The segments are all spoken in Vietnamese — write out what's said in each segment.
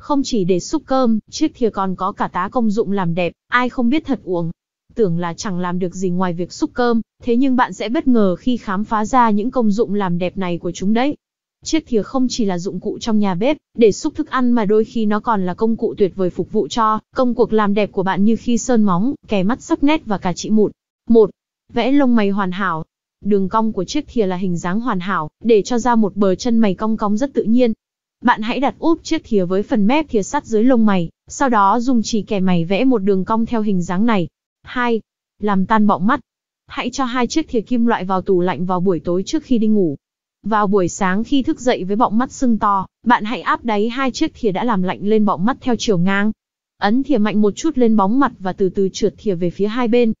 Không chỉ để xúc cơm, chiếc thìa còn có cả tá công dụng làm đẹp, ai không biết thật uống. Tưởng là chẳng làm được gì ngoài việc xúc cơm, thế nhưng bạn sẽ bất ngờ khi khám phá ra những công dụng làm đẹp này của chúng đấy. Chiếc thìa không chỉ là dụng cụ trong nhà bếp, để xúc thức ăn mà đôi khi nó còn là công cụ tuyệt vời phục vụ cho công cuộc làm đẹp của bạn như khi sơn móng, kẻ mắt sắc nét và cả trị mụn. 1. Vẽ lông mày hoàn hảo, đường cong của chiếc thìa là hình dáng hoàn hảo, để cho ra một bờ chân mày cong cong rất tự nhiên, bạn hãy đặt úp chiếc thìa với phần mép thìa sắt dưới lông mày, sau đó dùng chỉ kẻ mày vẽ một đường cong theo hình dáng này. 2. Làm tan bọng mắt. Hãy cho hai chiếc thìa kim loại vào tủ lạnh vào buổi tối trước khi đi ngủ. Vào buổi sáng khi thức dậy với bọng mắt sưng to, bạn hãy áp đáy hai chiếc thìa đã làm lạnh lên bọng mắt theo chiều ngang. Ấn thìa mạnh một chút lên bóng mặt và từ từ trượt thìa về phía hai bên.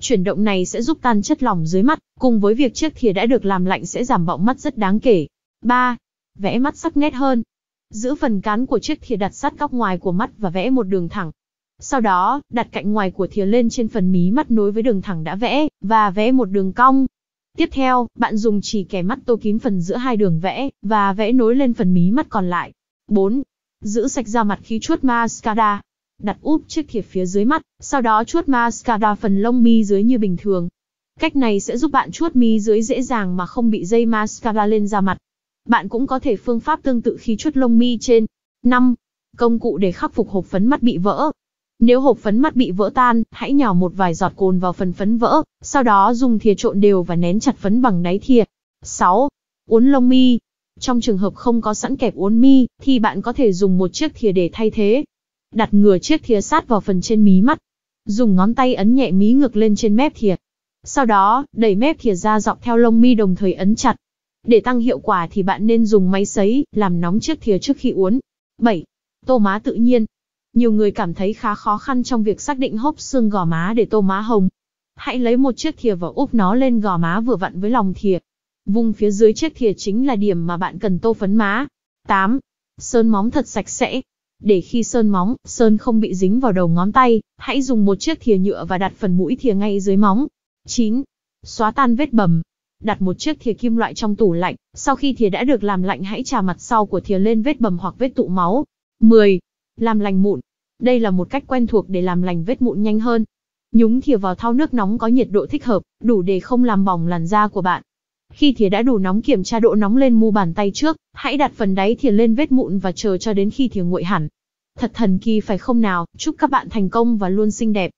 Chuyển động này sẽ giúp tan chất lỏng dưới mắt, cùng với việc chiếc thìa đã được làm lạnh sẽ giảm bọng mắt rất đáng kể. 3 vẽ mắt sắc nét hơn. Giữ phần cán của chiếc thìa đặt sát góc ngoài của mắt và vẽ một đường thẳng. Sau đó, đặt cạnh ngoài của thìa lên trên phần mí mắt nối với đường thẳng đã vẽ, và vẽ một đường cong. Tiếp theo, bạn dùng chỉ kẻ mắt tô kín phần giữa hai đường vẽ, và vẽ nối lên phần mí mắt còn lại. 4. Giữ sạch da mặt khi chuốt mascara. Đặt úp chiếc thìa phía dưới mắt, sau đó chuốt mascara phần lông mi dưới như bình thường. Cách này sẽ giúp bạn chuốt mi dưới dễ dàng mà không bị dây mascara lên da mặt. Bạn cũng có thể phương pháp tương tự khi chuốt lông mi trên. 5. Công cụ để khắc phục hộp phấn mắt bị vỡ. Nếu hộp phấn mắt bị vỡ tan, hãy nhỏ một vài giọt cồn vào phần phấn vỡ, sau đó dùng thìa trộn đều và nén chặt phấn bằng đáy thìa. 6. Uốn lông mi. Trong trường hợp không có sẵn kẹp uốn mi, thì bạn có thể dùng một chiếc thìa để thay thế. Đặt ngừa chiếc thìa sát vào phần trên mí mắt. Dùng ngón tay ấn nhẹ mí ngược lên trên mép thìa. Sau đó, đẩy mép thìa ra dọc theo lông mi đồng thời ấn chặt. Để tăng hiệu quả thì bạn nên dùng máy sấy, làm nóng chiếc thìa trước khi uống. 7. Tô má tự nhiên. Nhiều người cảm thấy khá khó khăn trong việc xác định hốc xương gò má để tô má hồng. Hãy lấy một chiếc thìa và úp nó lên gò má vừa vặn với lòng thìa. Vùng phía dưới chiếc thìa chính là điểm mà bạn cần tô phấn má. 8. Sơn móng thật sạch sẽ. Để khi sơn móng, sơn không bị dính vào đầu ngón tay, hãy dùng một chiếc thìa nhựa và đặt phần mũi thìa ngay dưới móng. 9. Xóa tan vết bầm đặt một chiếc thìa kim loại trong tủ lạnh, sau khi thìa đã được làm lạnh hãy trà mặt sau của thìa lên vết bầm hoặc vết tụ máu. 10. Làm lành mụn. Đây là một cách quen thuộc để làm lành vết mụn nhanh hơn. Nhúng thìa vào thau nước nóng có nhiệt độ thích hợp, đủ để không làm bỏng làn da của bạn. Khi thìa đã đủ nóng kiểm tra độ nóng lên mu bàn tay trước, hãy đặt phần đáy thìa lên vết mụn và chờ cho đến khi thìa nguội hẳn. Thật thần kỳ phải không nào, chúc các bạn thành công và luôn xinh đẹp.